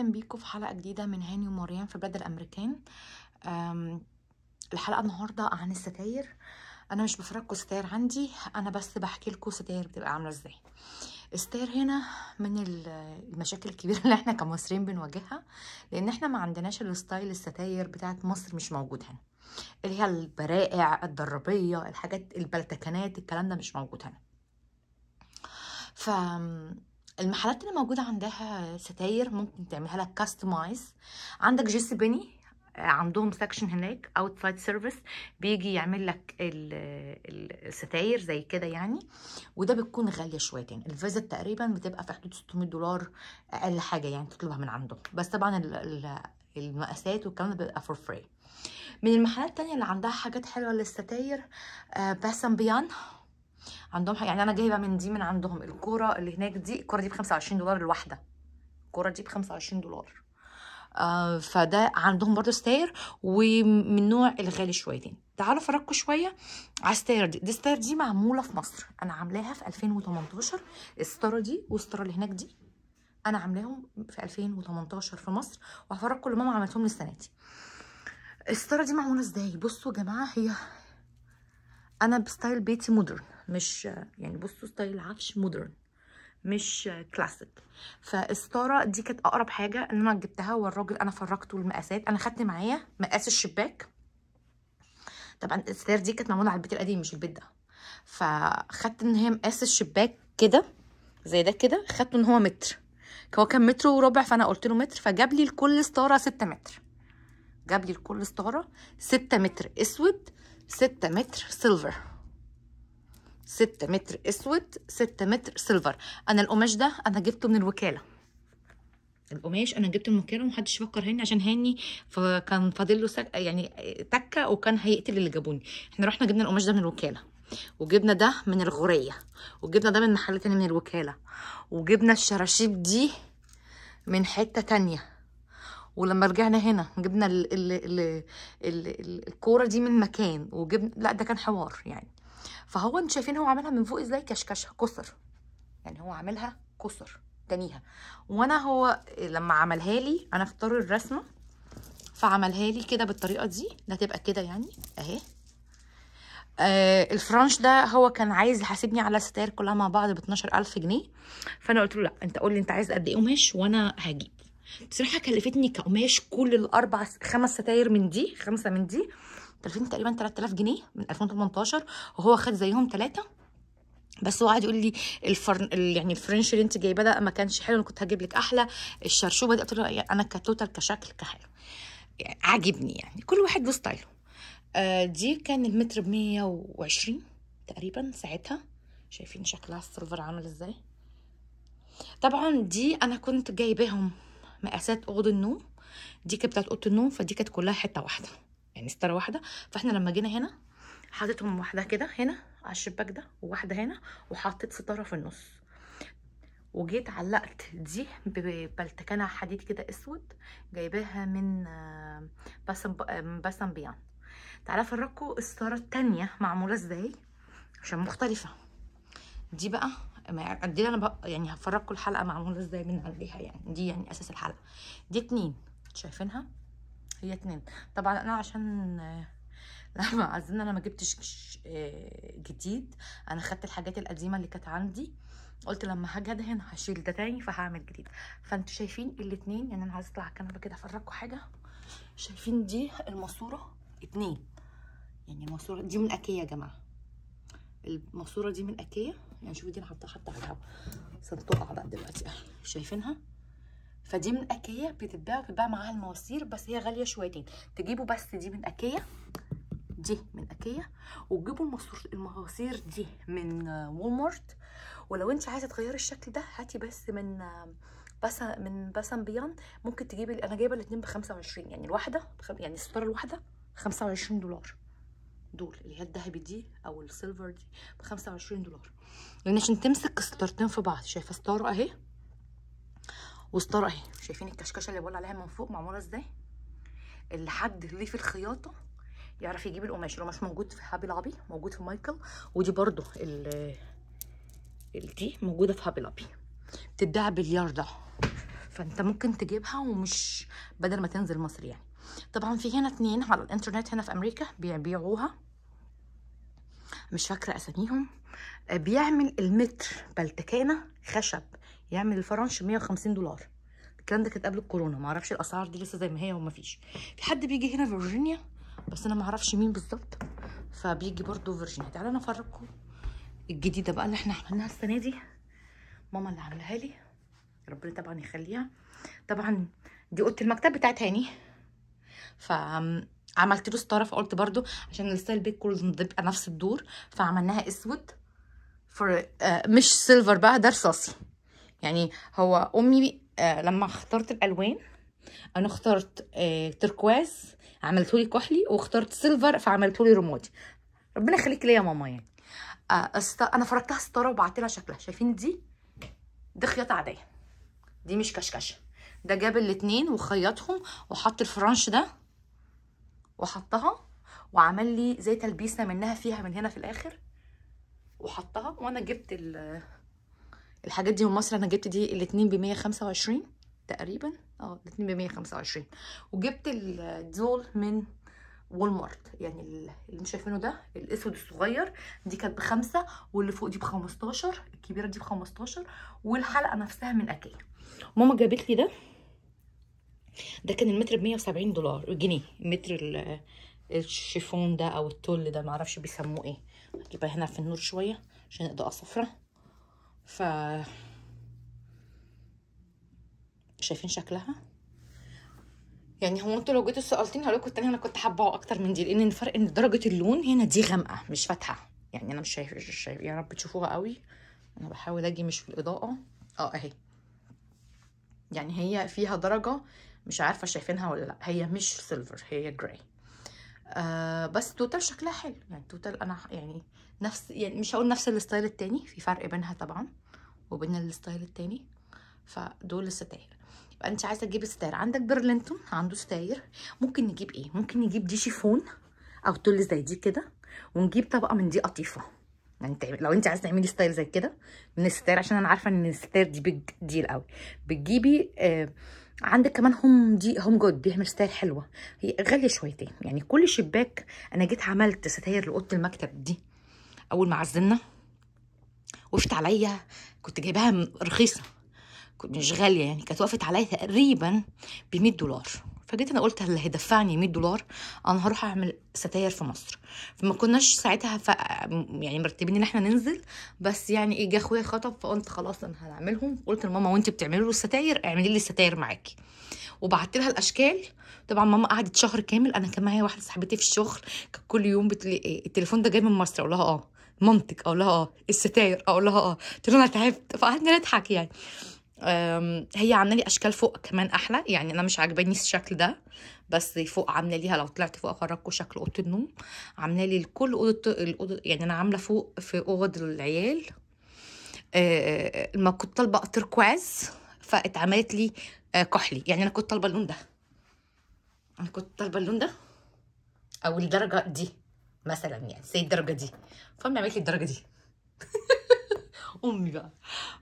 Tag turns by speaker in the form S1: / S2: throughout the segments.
S1: اهلا بيكم في حلقه جديده من هاني ومريم في بلاد الامريكان الحلقه النهارده عن الستاير انا مش بفرجكم ستاير عندي انا بس بحكي لكم ستاير بتبقى عامله ازاي الستاير هنا من المشاكل الكبيره اللي احنا كمصريين بنواجهها لان احنا ما عندناش الستايل الستاير بتاعت مصر مش موجود هنا اللي هي البرائع الدربيه الحاجات البلتكنات الكلام ده مش موجود هنا ف المحلات اللي موجودة عندها ستاير ممكن تعملها لك كاستمايز عندك جيس بني عندهم سكشن هناك اوتسايد سيرفيس بيجي يعمل لك الستاير زي كده يعني وده بتكون غاليه شويتين الفيزت تقريبا بتبقى في حدود 600 دولار اقل حاجه يعني تطلبها من عندهم بس طبعا المقاسات والكلام ده بيبقى فور فري من المحلات الثانيه اللي عندها حاجات حلوه للستاير باسم آه، بيان عندهم حاجة يعني انا جايبه من دي من عندهم الكوره اللي هناك دي الكوره دي ب 25 دولار الواحده الكوره دي ب 25 دولار آه فده عندهم برضو ستاير ومن نوع الغالي شويتين تعالوا فرقوا شويه على الستاير دي دي الستاير دي معموله في مصر انا عاملاها في 2018 الستاره دي والستاره اللي هناك دي انا عاملاهم في 2018 في مصر وهفرجكم اللي ماما عملتهم السنه دي الستاره دي معموله ازاي بصوا يا جماعه هي انا بستايل بيتي مودرن مش يعني بصوا ستايل عفش مودرن مش كلاسيك فالستاره دي كانت اقرب حاجه ان انا جبتها والراجل انا فرجته المقاسات انا خدت معايا مقاس الشباك طبعا الستار دي كانت معموله على البيت القديم مش البيت ده فخدت ان هي مقاس الشباك كده زي ده كده خدته ان هو متر هو كان متر وربع فانا قلت له متر فجاب لي لكل ستاره 6 متر جاب لي لكل ستاره 6 متر اسود 6 متر سيلفر 6 متر اسود 6 متر سيلفر انا القماش ده انا جبته من الوكاله القماش انا جبته من الوكاله ومحدش فكر هاني عشان هاني فكان فاضل له سك... يعني تكه وكان هيقتل اللي جابوني احنا رحنا جبنا القماش ده من الوكاله وجبنا ده من الغوريه وجبنا ده من محل تاني من الوكاله وجبنا الشراشيب دي من حته تانيه ولما رجعنا هنا جبنا ال... ال... ال... الكوره دي من مكان وجبنا لا ده كان حوار يعني فهو انتوا شايفين هو عاملها من فوق ازاي كشكشه كسر يعني هو عاملها كسر تانيها وانا هو لما عملها لي انا اختار الرسمه فعملها لي كده بالطريقه دي ده تبقى كده يعني اهي آه الفرنش ده هو كان عايز يحاسبني على الستاير كلها مع بعض ب 12000 جنيه فانا قلت له لا انت قول لي انت عايز قد ايه قماش وانا هجيب بصراحه كلفتني كقماش كل الاربع خمس ستاير من دي خمسه من دي تلفزيون تقريبا 3000 جنيه من 2018 وهو خد زيهم ثلاثه بس هو قاعد يقول لي الفرن يعني الفرنش اللي انت جايباه ده ما كانش حلو انا كنت هجيب لك احلى الشرشوبه دي قلت له يعني انا كتوتال كشكل كحاجه يعني عاجبني يعني كل واحد له ستايله آه دي كان المتر ب 120 تقريبا ساعتها شايفين شكلها السيلفر عامل ازاي طبعا دي انا كنت جايباهم مقاسات اوضه النوم دي كانت بتاعت اوضه النوم فدي كانت كلها حته واحده يعني ستاره واحده فاحنا لما جينا هنا حاطتهم واحده كده هنا على الشباك ده وواحده هنا وحطيت ستاره في النص وجيت علقت دي ببلتكانه حديد كده اسود جايباها من آه، باسم آه، باسم بيان تعالى افرجكوا الستاره التانية معموله ازاي عشان مختلفه دي بقى دي انا بقى يعني هفرجكم الحلقه معموله ازاي من عليها يعني دي يعني اساس الحلقه دي اتنين شايفينها هي اتنين طبعا انا عشان لما عايزين انا ما جبتش جديد انا خدت الحاجات القديمه اللي كانت عندي قلت لما هاجي ادهن هشيل ده تاني فهعمل جديد فانتوا شايفين الاثنين يعني انا عايز اطلع على الكنبه كده افرجكم حاجه شايفين دي الماسوره اتنين يعني الماسوره دي من اكيه يا جماعه الماسوره دي من اكيه يعني شوفوا دي انا حاطاها حتى على الهوا بس بقى دلوقتي شايفينها فدي من اكيا بتتباع بتتباع معاها المواسير بس هي غاليه شويتين تجيبوا بس دي من اكيا دي من اكيا وتجيبوا المواسير دي من وولمارت ولو انت عايزه تغيري الشكل ده هاتي بس من بس من بسم بيان ممكن تجيبي انا جايبه الاثنين ب 25 يعني الواحده يعني الستاره الواحده 25 دولار دول اللي هي الذهبي دي او السيلفر دي ب 25 دولار لان يعني عشان تمسك الستارتين في بعض شايفه ستاره اهي وستار اهي شايفين الكشكشه اللي بقول عليها من فوق معموله ازاي اللي حد ليه في الخياطه يعرف يجيب القماش القماش موجود في هابي لابي موجود في مايكل ودي برده ال دي موجوده في هابي لابي بتتباع بالياردة فانت ممكن تجيبها ومش بدل ما تنزل مصر يعني طبعا في هنا اتنين على الانترنت هنا في امريكا بيبيعوها مش فاكره اساميهم بيعمل المتر بلتكانه خشب يعمل الفرنش 150 دولار الكلام ده كانت قبل الكورونا معرفش الاسعار دي لسه زي ما هي وما فيش في حد بيجي هنا فيرجينيا بس انا معرفش مين بالظبط فبيجي برضو فيرجينيا تعالى انا افرجكم الجديده بقى اللي احنا عملناها السنه دي ماما اللي عاملاها لي ربنا طبعا يخليها طبعا دي اوضه المكتب بتاعت هاني ف عملت له ستاره فقلت برضو عشان لسه البيت كله بيبقى نفس الدور فعملناها اسود فر... آه مش سيلفر بقى ده رصاصي يعني هو امي آه، لما اخترت الالوان انا اخترت آه، تركواز عملته لي كحلي واخترت سيلفر فعملته لي رمادي ربنا يخليك ليا ماما يعني آه، أست... انا فركتها ستاره وبعت لها شكلها شايفين دي دي خياطه عاديه دي مش كشكشه ده جاب الاتنين وخيطهم وحط الفرنش ده وحطها وعمل لي زي تلبيسه منها فيها من هنا في الاخر وحطها وانا جبت ال الحاجات دي من مصر انا جبت دي الاتنين ب 125 تقريبا اه الاتنين ب 125 وجبت الدول من وول مارت يعني اللي انتوا شايفينه ده الاسود الصغير دي كانت بخمسة واللي فوق دي ب 15 الكبيرة دي ب 15 والحلقة نفسها من اكيا ماما جابت لي ده ده كان المتر ب 170 دولار جنيه متر الشيفون ده او التل ده معرفش بيسموه ايه هجيبها هنا في النور شوية عشان اضاءه صفرة ف شايفين شكلها يعني هو انتوا لو جيتوا سالتيني هقول لكم التاني انا كنت حابه اكتر من دي لان الفرق ان درجه اللون هنا دي غامقه مش فاتحه يعني انا مش شايف مش شايف يا رب تشوفوها قوي انا بحاول اجي مش في الاضاءه اه اهي يعني هي فيها درجه مش عارفه شايفينها ولا لا هي مش سيلفر هي جراي آه بس توتال شكلها حلو يعني توتال انا يعني نفس يعني مش هقول نفس الستايل التاني في فرق بينها طبعا وبين الستايل التاني فدول الستاير يبقى انت عايزه تجيبي ستاير عندك برلينتون عنده ستاير ممكن نجيب ايه ممكن نجيب دي شيفون او تول زي دي كده ونجيب طبقه من دي قطيفه يعني لو انت عايزه تعملي ستايل زي كده من الستاير عشان انا عارفه ان الستاير دي بيج ديل قوي بتجيبي آه عندك كمان هم دي هم جود بيعمل ستاير حلوه هي غاليه شويتين يعني كل شباك انا جيت عملت ستاير لاوضه المكتب دي اول ما عزلنا وقفت عليا كنت جايباها رخيصه كنت مش غاليه يعني كانت وقفت عليا تقريبا ب 100 دولار فجيت انا قلت اللي هيدفعني 100 دولار انا هروح اعمل ستاير في مصر فما كناش ساعتها ف... يعني مرتبين ان احنا ننزل بس يعني ايه جه اخويا خطب فقلت خلاص انا هعملهم قلت لماما وانت بتعملي له الستاير اعملي لي الستاير معاكي وبعت لها الاشكال طبعا ماما قعدت شهر كامل انا كان معايا واحده صاحبتي في الشغل كانت كل يوم بتلي... إيه، التليفون ده جاي من مصر اقول لها اه مامتك اقول لها اه الستاير اقول لها اه قلت لها انا تعبت فقعدنا نضحك يعني هي عامله لي اشكال فوق كمان احلى يعني انا مش عاجباني الشكل ده بس فوق عامله ليها لو طلعت فوق افرجكم شكل اوضه النوم عامله لي لكل اوضه الاوضه يعني انا عامله فوق في اوض العيال آه، ما كنت طالبه تركواز فاتعملت لي آه، كحلي يعني انا كنت طالبه اللون ده انا كنت طالبه اللون ده او الدرجه دي مثلا يعني زي الدرجه دي فامي عملت لي الدرجه دي امي بقى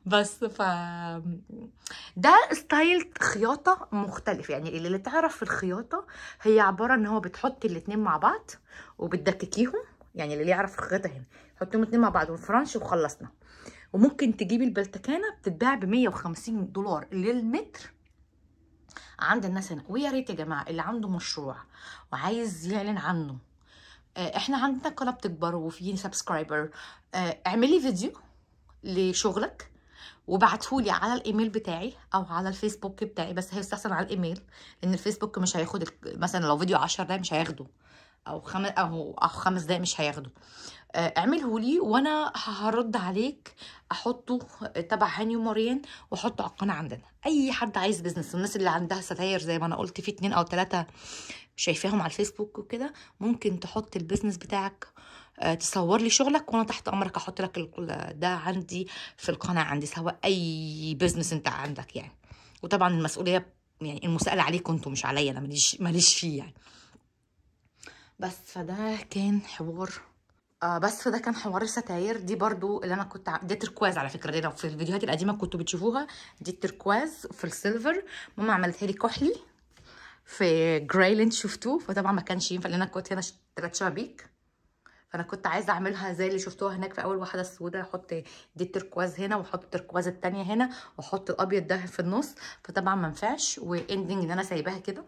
S1: بس ف ده ستايل خياطه مختلف يعني اللي تعرف في الخياطه هي عباره ان هو بتحطي الاثنين مع بعض وبتدككيهم يعني اللي يعرف الخياطه هنا حطيهم الاثنين مع بعض والفرنش وخلصنا وممكن تجيبي البلتكانه بتتباع ب 150 دولار للمتر عند الناس هنا ويا ريت يا جماعه اللي عنده مشروع وعايز يعلن عنه آه، احنا عندنا قناه بتكبر وفي سبسكرايبر آه، اعملي فيديو لشغلك وبعتهولي على الايميل بتاعي او على الفيسبوك بتاعي بس هيستحسن على الايميل لان الفيسبوك مش هياخد مثلا لو فيديو 10 دقايق مش هياخده او خمس او خمس دقايق مش هياخده آه، اعمله لي وانا هرد عليك احطه تبع هاني وماريان واحطه على القناه عندنا اي حد عايز بزنس الناس اللي عندها ستاير زي ما انا قلت في اتنين او تلاته شايفاهم على الفيسبوك وكده ممكن تحط البيزنس بتاعك آه، تصور لي شغلك وانا تحت امرك احط لك ده عندي في القناه عندي سواء اي بزنس انت عندك يعني وطبعا المسؤوليه يعني المساءله عليكم انتوا مش عليا انا ماليش ماليش فيه يعني بس فده كان حوار آه بس فده كان حوار الستاير دي برضو اللي انا كنت ع... دي تركواز على فكره دي لو في الفيديوهات القديمه كنتوا بتشوفوها دي التركواز في السيلفر ماما عملتها لي كحلي في جراي اللي انت شفتوه فطبعا ما كانش ينفع لان انا كنت هنا ثلاث شبابيك فانا كنت عايزه اعملها زي اللي شفتوها هناك في اول واحده السوداء احط دي التركواز هنا واحط التركواز الثانيه هنا واحط الابيض ده في النص فطبعا ما نفعش واندنج ان انا سايباها كده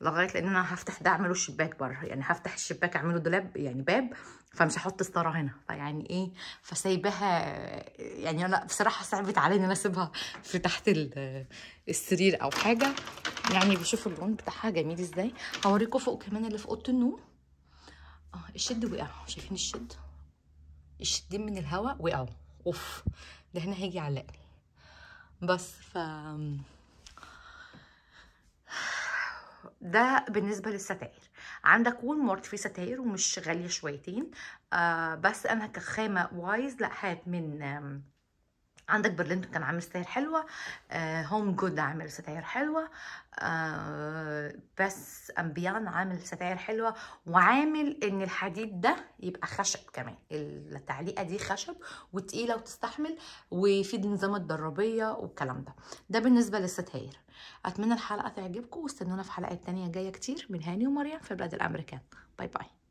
S1: لغايه لان انا هفتح ده اعمله شباك بره يعني هفتح الشباك اعمله دولاب يعني باب فمش هحط ستاره هنا فيعني ايه فسايباها يعني انا بصراحه صعبت عليا ان انا اسيبها في تحت السرير او حاجه يعني بشوف اللون بتاعها جميل ازاي هوريكم فوق كمان اللي في اوضه النوم اه الشد وقع شايفين الشد الشدين من الهواء وقعوا اوف ده هنا هيجي يعلقني بس ف ده بالنسبه للستاير عندك وول مارت في ستاير ومش غاليه شويتين آه بس انا كخامه وايز لا هات من عندك برلينتون كان عامل ستاير حلوه آه هوم جود عامل ستاير حلوه آه بس امبيان عامل ستاير حلوه وعامل ان الحديد ده يبقى خشب كمان التعليقه دي خشب وتقيله وتستحمل وفي نظام الدرابيه والكلام ده ده بالنسبه للستاير اتمنى الحلقه تعجبكم واستنونا في حلقات تانية جايه كتير من هاني ومريم في بلاد الامريكان باي باي